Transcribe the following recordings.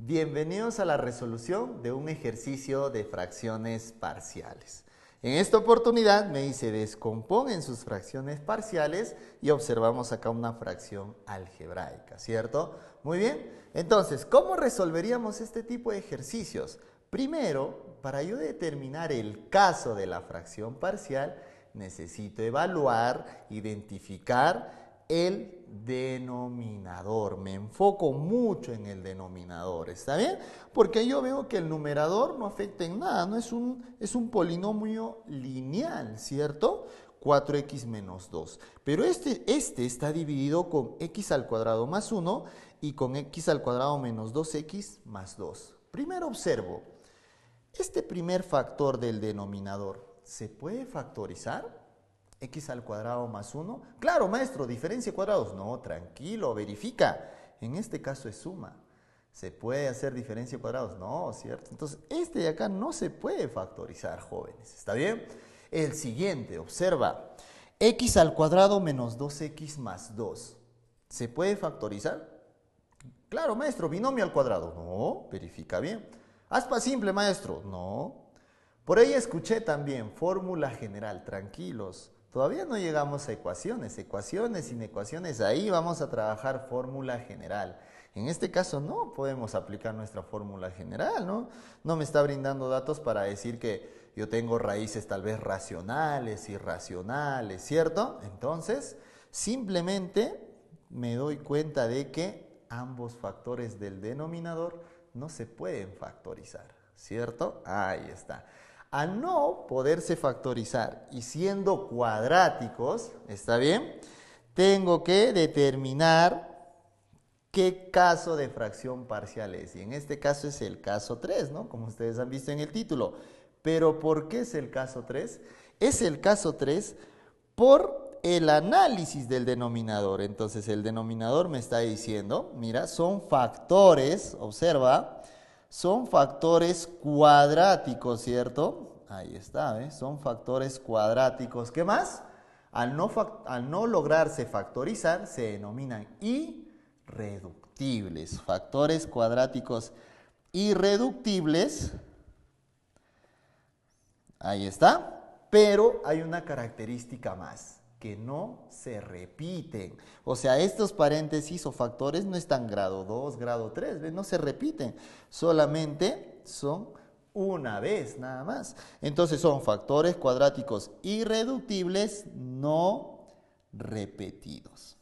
Bienvenidos a la resolución de un ejercicio de fracciones parciales. En esta oportunidad me dice descomponen sus fracciones parciales y observamos acá una fracción algebraica, ¿cierto? Muy bien. Entonces, ¿cómo resolveríamos este tipo de ejercicios? Primero, para yo determinar el caso de la fracción parcial, necesito evaluar, identificar el denominador. Me enfoco mucho en el denominador, ¿está bien? Porque yo veo que el numerador no afecta en nada, no es un, es un polinomio lineal, ¿cierto? 4x menos 2. Pero este, este está dividido con x al cuadrado más 1 y con x al cuadrado menos 2x más 2. Primero observo, este primer factor del denominador, ¿se puede factorizar? x al cuadrado más 1. Claro, maestro, diferencia de cuadrados. No, tranquilo, verifica. En este caso es suma. ¿Se puede hacer diferencia de cuadrados? No, ¿cierto? Entonces, este de acá no se puede factorizar, jóvenes. ¿Está bien? El siguiente, observa. x al cuadrado menos 2x más 2. ¿Se puede factorizar? Claro, maestro, binomio al cuadrado. No, verifica bien. Aspa simple, maestro. No. Por ahí escuché también fórmula general. Tranquilos. Todavía no llegamos a ecuaciones, ecuaciones, inecuaciones, ahí vamos a trabajar fórmula general. En este caso no podemos aplicar nuestra fórmula general, ¿no? No me está brindando datos para decir que yo tengo raíces tal vez racionales, irracionales, ¿cierto? Entonces, simplemente me doy cuenta de que ambos factores del denominador no se pueden factorizar, ¿cierto? Ahí está. A no poderse factorizar y siendo cuadráticos, ¿está bien? Tengo que determinar qué caso de fracción parcial es. Y en este caso es el caso 3, ¿no? Como ustedes han visto en el título. Pero ¿por qué es el caso 3? Es el caso 3 por el análisis del denominador. Entonces el denominador me está diciendo, mira, son factores, observa, son factores cuadráticos, ¿cierto? Ahí está, ¿eh? son factores cuadráticos. ¿Qué más? Al no, al no lograrse factorizar, se denominan irreductibles. Factores cuadráticos irreductibles. Ahí está. Pero hay una característica más que no se repiten. O sea, estos paréntesis o factores no están grado 2, grado 3, no se repiten, solamente son una vez nada más. Entonces son factores cuadráticos irreductibles no repetidos.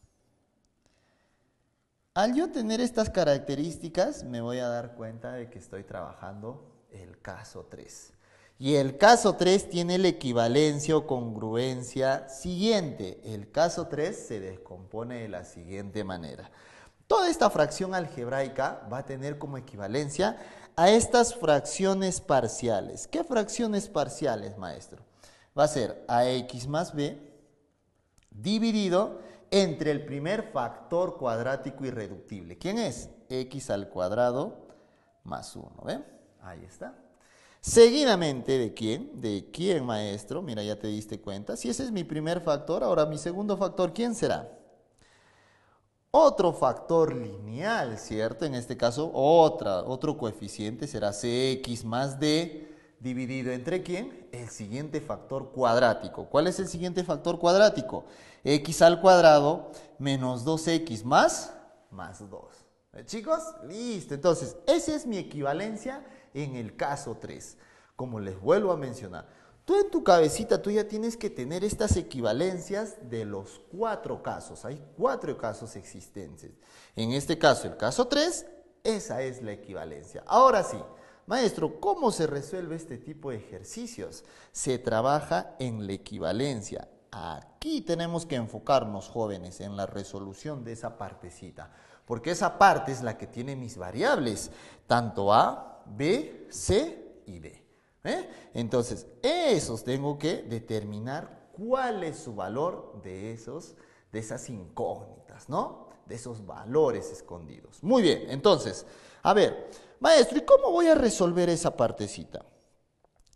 Al yo tener estas características, me voy a dar cuenta de que estoy trabajando el caso 3. Y el caso 3 tiene la equivalencia o congruencia siguiente. El caso 3 se descompone de la siguiente manera. Toda esta fracción algebraica va a tener como equivalencia a estas fracciones parciales. ¿Qué fracciones parciales, maestro? Va a ser ax más b dividido entre el primer factor cuadrático irreductible. ¿Quién es? x al cuadrado más 1. ¿Ven? Ahí está. Seguidamente, ¿de quién? ¿De quién, maestro? Mira, ya te diste cuenta. Si ese es mi primer factor, ahora mi segundo factor, ¿quién será? Otro factor lineal, ¿cierto? En este caso, otra, otro coeficiente será Cx más D dividido entre quién? El siguiente factor cuadrático. ¿Cuál es el siguiente factor cuadrático? X al cuadrado menos 2X más, más 2. ¿Eh, chicos, listo. Entonces, esa es mi equivalencia en el caso 3. Como les vuelvo a mencionar, tú en tu cabecita tú ya tienes que tener estas equivalencias de los cuatro casos. Hay cuatro casos existentes. En este caso, el caso 3, esa es la equivalencia. Ahora sí, Maestro, ¿cómo se resuelve este tipo de ejercicios? Se trabaja en la equivalencia. Aquí tenemos que enfocarnos, jóvenes, en la resolución de esa partecita, porque esa parte es la que tiene mis variables, tanto A B, C y D. ¿eh? Entonces, esos tengo que determinar cuál es su valor de, esos, de esas incógnitas, ¿no? De esos valores escondidos. Muy bien, entonces, a ver, maestro, ¿y cómo voy a resolver esa partecita?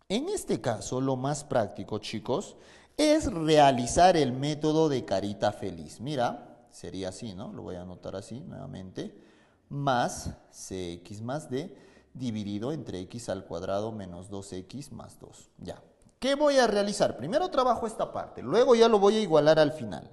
En este caso, lo más práctico, chicos, es realizar el método de carita feliz. Mira, sería así, ¿no? Lo voy a anotar así nuevamente. Más CX más D dividido entre x al cuadrado menos 2x más 2. Ya. ¿Qué voy a realizar? Primero trabajo esta parte, luego ya lo voy a igualar al final.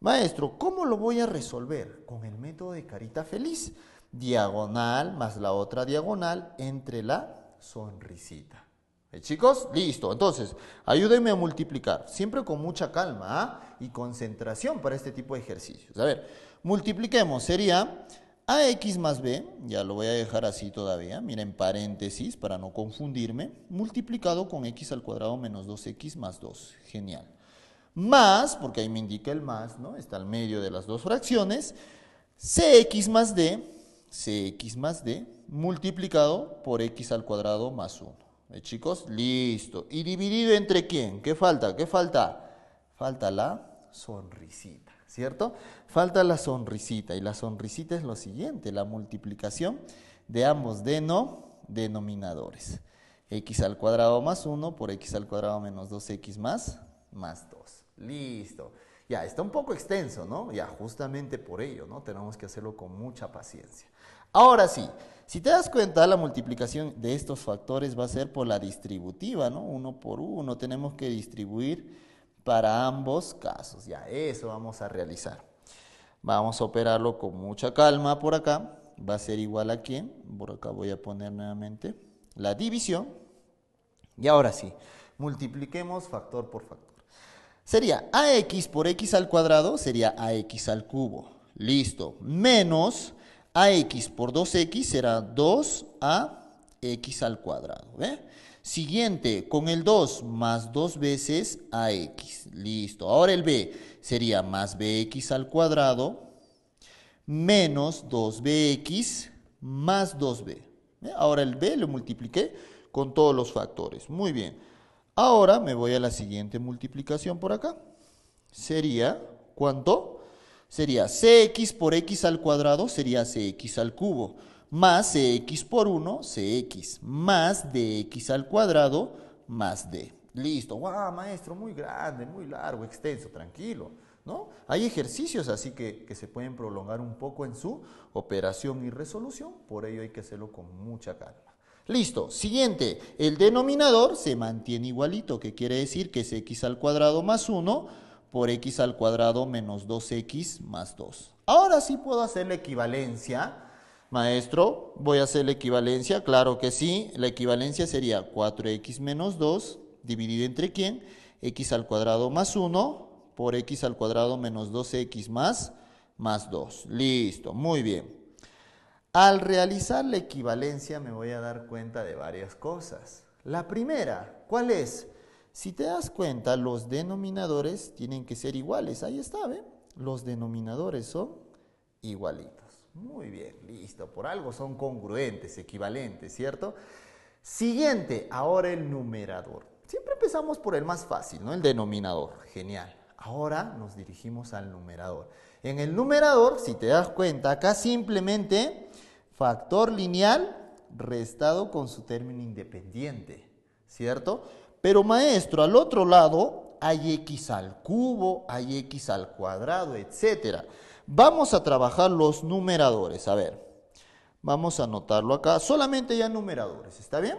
Maestro, ¿cómo lo voy a resolver? Con el método de carita feliz. Diagonal más la otra diagonal entre la sonrisita. ¿Eh, chicos, listo. Entonces, ayúdenme a multiplicar. Siempre con mucha calma ¿ah? y concentración para este tipo de ejercicios. A ver, multipliquemos. Sería AX más B, ya lo voy a dejar así todavía, miren paréntesis para no confundirme, multiplicado con x al cuadrado menos 2x más 2, genial. Más, porque ahí me indica el más, ¿no? Está al medio de las dos fracciones, CX más D, CX más D, multiplicado por x al cuadrado más 1. ¿Eh, chicos? Listo. ¿Y dividido entre quién? ¿Qué falta? ¿Qué falta? Falta la sonrisita. ¿cierto? Falta la sonrisita y la sonrisita es lo siguiente, la multiplicación de ambos denominadores. x al cuadrado más 1 por x al cuadrado menos 2x más, más 2. Listo. Ya, está un poco extenso, ¿no? Ya, justamente por ello, ¿no? Tenemos que hacerlo con mucha paciencia. Ahora sí, si te das cuenta, la multiplicación de estos factores va a ser por la distributiva, ¿no? 1 por 1, tenemos que distribuir para ambos casos. Ya eso vamos a realizar. Vamos a operarlo con mucha calma por acá. Va a ser igual a quién. Por acá voy a poner nuevamente la división. Y ahora sí, multipliquemos factor por factor. Sería ax por x al cuadrado, sería ax al cubo. Listo. Menos ax por 2x será 2ax al cuadrado. Siguiente, con el 2, más 2 veces x Listo. Ahora el b sería más bx al cuadrado menos 2bx más 2b. Eh, ahora el b lo multipliqué con todos los factores. Muy bien. Ahora me voy a la siguiente multiplicación por acá. Sería, ¿cuánto? Sería cx por x al cuadrado, sería cx al cubo más Cx por 1, cx, más dx al cuadrado, más d. Listo, guau, maestro, muy grande, muy largo, extenso, tranquilo. ¿no? Hay ejercicios así que, que se pueden prolongar un poco en su operación y resolución, por ello hay que hacerlo con mucha calma. Listo. Siguiente, el denominador se mantiene igualito, que quiere decir que es x al cuadrado más 1 por x al cuadrado menos 2x más 2. Ahora sí puedo hacer la equivalencia Maestro, voy a hacer la equivalencia, claro que sí, la equivalencia sería 4x menos 2 dividido entre quién, x al cuadrado más 1 por x al cuadrado menos 2x más, más 2. Listo, muy bien. Al realizar la equivalencia me voy a dar cuenta de varias cosas. La primera, ¿cuál es? Si te das cuenta, los denominadores tienen que ser iguales. Ahí está, ¿ven? Los denominadores son iguales. Muy bien, listo. Por algo son congruentes, equivalentes, ¿cierto? Siguiente, ahora el numerador. Siempre empezamos por el más fácil, ¿no? El denominador. Genial. Ahora nos dirigimos al numerador. En el numerador, si te das cuenta, acá simplemente factor lineal restado con su término independiente, ¿cierto? Pero maestro, al otro lado hay x al cubo, hay x al cuadrado, etcétera. Vamos a trabajar los numeradores. A ver, vamos a anotarlo acá. Solamente ya numeradores, ¿está bien?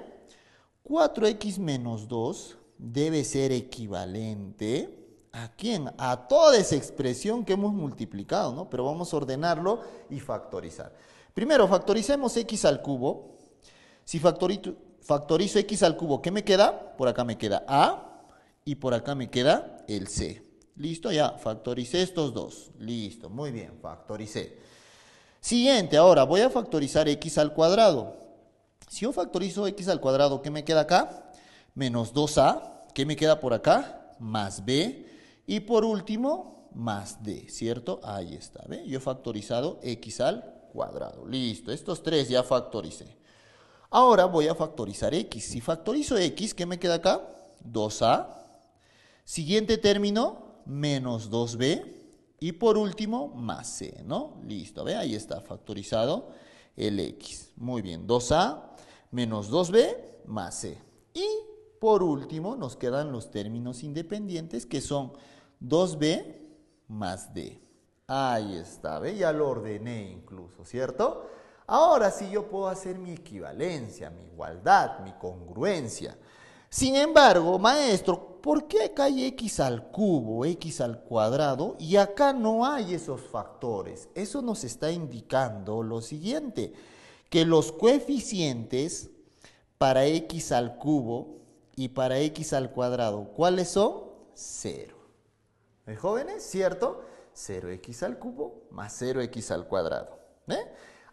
4x menos 2 debe ser equivalente ¿a quién? A toda esa expresión que hemos multiplicado, ¿no? Pero vamos a ordenarlo y factorizar. Primero, factoricemos x al cubo. Si factorizo, x al cubo, ¿qué me queda? Por acá me queda a y por acá me queda el c. Listo, ya factoricé estos dos. Listo, muy bien, factoricé. Siguiente, ahora voy a factorizar x al cuadrado. Si yo factorizo x al cuadrado, ¿qué me queda acá? Menos 2a, ¿qué me queda por acá? Más b. Y por último, más d, ¿cierto? Ahí está, ¿ve? Yo he factorizado x al cuadrado. Listo, estos tres ya factoricé. Ahora voy a factorizar x. Si factorizo x, ¿qué me queda acá? 2a. Siguiente término, menos 2b y por último más c, ¿no? Listo, ¿ve? Ahí está factorizado el x. Muy bien, 2a menos 2b más c. Y por último nos quedan los términos independientes que son 2b más d. Ahí está, ¿ve? Ya lo ordené incluso, ¿cierto? Ahora sí yo puedo hacer mi equivalencia, mi igualdad, mi congruencia. Sin embargo, maestro, ¿por qué acá hay x al cubo, x al cuadrado y acá no hay esos factores? Eso nos está indicando lo siguiente, que los coeficientes para x al cubo y para x al cuadrado, ¿cuáles son? Cero. ¿Eh, jóvenes? ¿Cierto? 0x al cubo más 0x al cuadrado. ¿eh?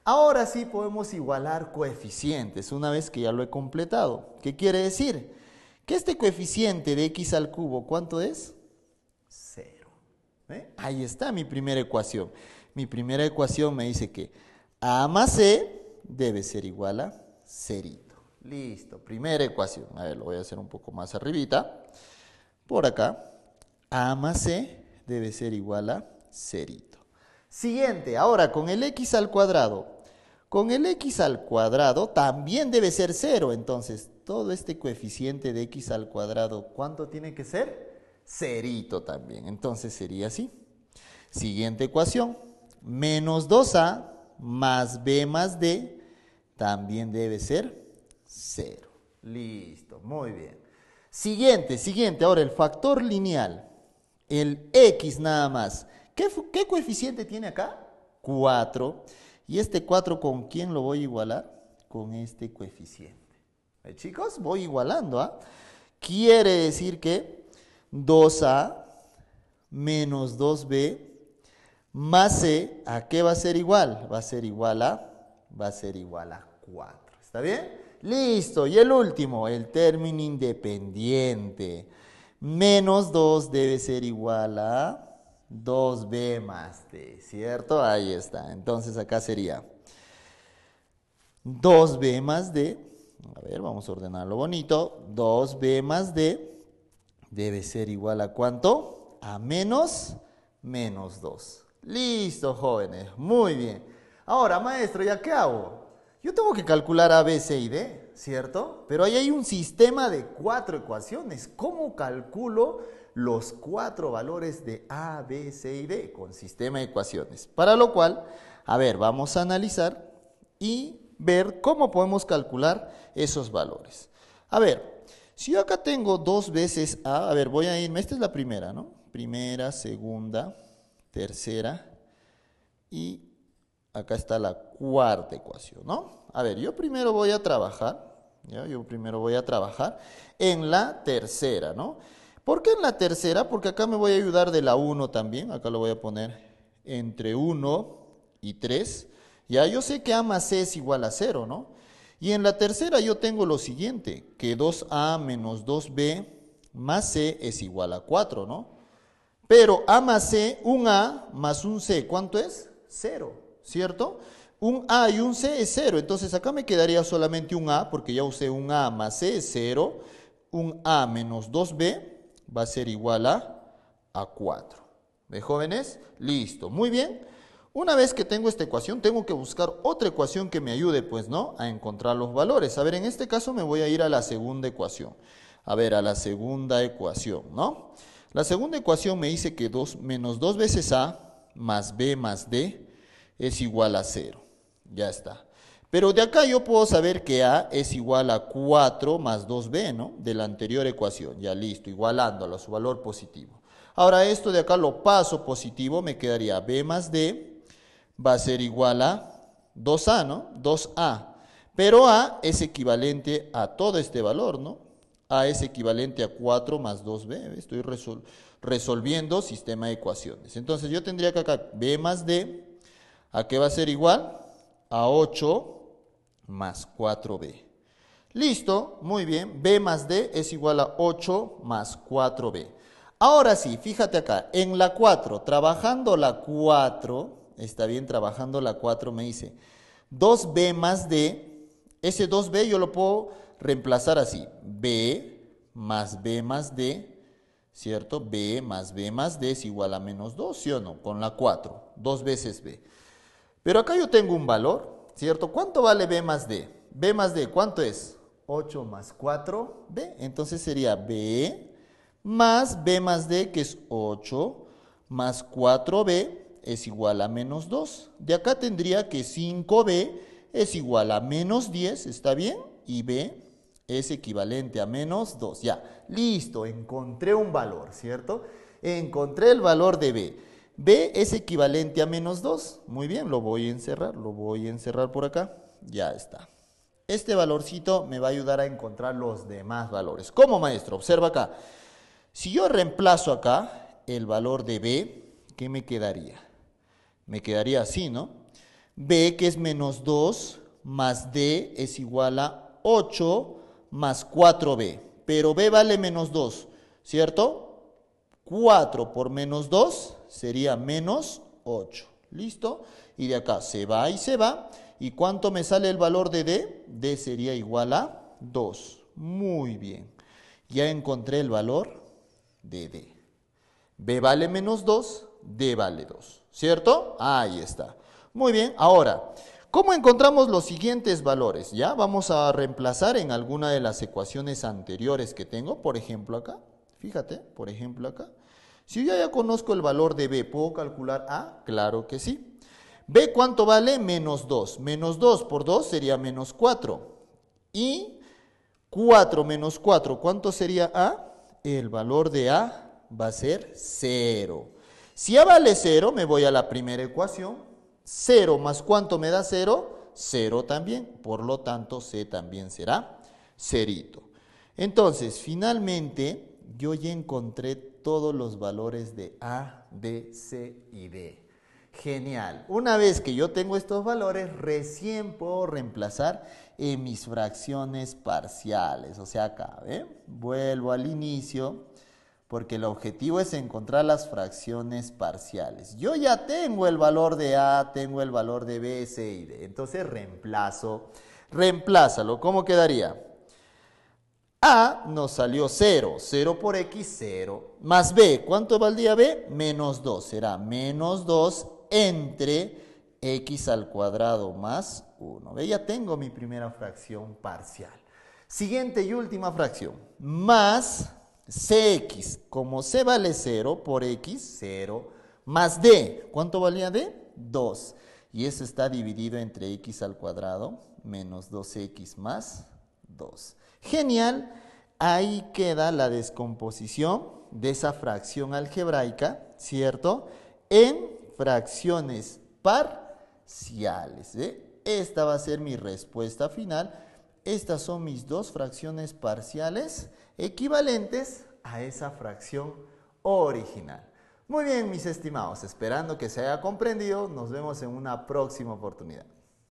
Ahora sí podemos igualar coeficientes una vez que ya lo he completado. ¿Qué quiere decir? Que este coeficiente de x al cubo, ¿cuánto es? Cero. ¿Eh? Ahí está mi primera ecuación. Mi primera ecuación me dice que a más c e debe ser igual a cerito. Listo, primera ecuación. A ver, lo voy a hacer un poco más arribita. Por acá, a más c e debe ser igual a cerito. Siguiente, ahora con el x al cuadrado con el x al cuadrado también debe ser 0. Entonces, todo este coeficiente de x al cuadrado, ¿cuánto tiene que ser? Cerito también. Entonces sería así. Siguiente ecuación. Menos 2a más b más d también debe ser 0. Listo, muy bien. Siguiente, siguiente. Ahora el factor lineal. El x nada más. ¿Qué, coeficiente tiene acá? 4. 4. Y este 4, ¿con quién lo voy a igualar? Con este coeficiente. ¿Eh, chicos, voy igualando. ¿ah? Quiere decir que 2A menos 2B más C, ¿a qué va a ser igual? Va a ser igual a, va a ser igual a 4. ¿Está bien? Listo. Y el último, el término independiente. Menos 2 debe ser igual a 2b más d, ¿cierto? Ahí está. Entonces acá sería 2b más d, a ver, vamos a ordenarlo bonito, 2b más d debe ser igual a cuánto? A menos menos 2. Listo, jóvenes, muy bien. Ahora, maestro, ¿ya qué hago? Yo tengo que calcular a, b, c y d. ¿cierto? Pero ahí hay un sistema de cuatro ecuaciones. ¿Cómo calculo los cuatro valores de A, B, C y D con sistema de ecuaciones? Para lo cual, a ver, vamos a analizar y ver cómo podemos calcular esos valores. A ver, si yo acá tengo dos veces A, a ver, voy a irme, esta es la primera, ¿no? Primera, segunda, tercera y acá está la cuarta ecuación, ¿no? a ver, yo primero voy a trabajar, ¿ya? yo primero voy a trabajar en la tercera, ¿no? ¿Por qué en la tercera? Porque acá me voy a ayudar de la 1 también, acá lo voy a poner entre 1 y 3, ya yo sé que A más C es igual a 0, ¿no? Y en la tercera yo tengo lo siguiente, que 2A menos 2B más C es igual a 4, ¿no? Pero A más C, un A más un C, ¿cuánto es? 0, ¿cierto? Un A y un C es 0, entonces acá me quedaría solamente un A, porque ya usé un A más C es 0, un A menos 2B va a ser igual a, a 4. ¿De jóvenes? Listo, muy bien. Una vez que tengo esta ecuación, tengo que buscar otra ecuación que me ayude, pues, ¿no? A encontrar los valores. A ver, en este caso me voy a ir a la segunda ecuación. A ver, a la segunda ecuación, ¿no? La segunda ecuación me dice que 2 menos 2 veces A más B más D es igual a 0. Ya está. Pero de acá yo puedo saber que A es igual a 4 más 2B, ¿no? De la anterior ecuación. Ya listo, igualándolo a su valor positivo. Ahora esto de acá lo paso positivo, me quedaría B más D va a ser igual a 2A, ¿no? 2A. Pero A es equivalente a todo este valor, ¿no? A es equivalente a 4 más 2B. Estoy resolviendo sistema de ecuaciones. Entonces yo tendría que acá B más D, ¿a qué va a ser igual? a 8 más 4b. Listo, muy bien. B más D es igual a 8 más 4B. Ahora sí, fíjate acá, en la 4, trabajando la 4, está bien, trabajando la 4 me dice 2B más D, ese 2B yo lo puedo reemplazar así, B más B más D, ¿cierto? B más B más D es igual a menos 2, ¿sí o no? Con la 4, dos veces B. Pero acá yo tengo un valor, ¿cierto? ¿Cuánto vale B más D? B más D, ¿cuánto es? 8 más 4, B. Entonces sería B más B más D, que es 8, más 4B es igual a menos 2. De acá tendría que 5B es igual a menos 10, ¿está bien? Y B es equivalente a menos 2. Ya, listo, encontré un valor, ¿cierto? Encontré el valor de B. B es equivalente a menos 2. Muy bien, lo voy a encerrar, lo voy a encerrar por acá. Ya está. Este valorcito me va a ayudar a encontrar los demás valores. ¿Cómo, maestro? Observa acá. Si yo reemplazo acá el valor de B, ¿qué me quedaría? Me quedaría así, ¿no? B, que es menos 2, más D es igual a 8 más 4B. Pero B vale menos 2, ¿cierto? 4 por menos 2 sería menos 8. ¿Listo? Y de acá se va y se va. ¿Y cuánto me sale el valor de D? D sería igual a 2. Muy bien. Ya encontré el valor de D. B vale menos 2, D vale 2. ¿Cierto? Ahí está. Muy bien. Ahora, ¿Cómo encontramos los siguientes valores? Ya vamos a reemplazar en alguna de las ecuaciones anteriores que tengo, por ejemplo acá, fíjate, por ejemplo acá, si yo ya conozco el valor de B, ¿puedo calcular A? Claro que sí. B, ¿cuánto vale? Menos 2. Menos 2 por 2 sería menos 4. Y 4 menos 4, ¿cuánto sería A? El valor de A va a ser 0. Si A vale 0, me voy a la primera ecuación. 0 más cuánto me da 0? 0 también. Por lo tanto, C también será cerito. Entonces, finalmente, yo ya encontré todos los valores de A, B, C y D. Genial. Una vez que yo tengo estos valores, recién puedo reemplazar en mis fracciones parciales. O sea, acá, ¿eh? Vuelvo al inicio, porque el objetivo es encontrar las fracciones parciales. Yo ya tengo el valor de A, tengo el valor de B, C y D. Entonces reemplazo, reemplázalo. ¿Cómo quedaría? A nos salió 0, 0 por X, 0, más B, ¿cuánto valdría B? Menos 2, será menos 2 entre X al cuadrado más 1. ¿Ve? Ya tengo mi primera fracción parcial. Siguiente y última fracción, más CX, como C vale 0 por X, 0, más D, ¿cuánto valía D? 2. Y eso está dividido entre X al cuadrado menos 2X más Genial, ahí queda la descomposición de esa fracción algebraica, ¿cierto? En fracciones parciales. Esta va a ser mi respuesta final. Estas son mis dos fracciones parciales equivalentes a esa fracción original. Muy bien, mis estimados, esperando que se haya comprendido, nos vemos en una próxima oportunidad.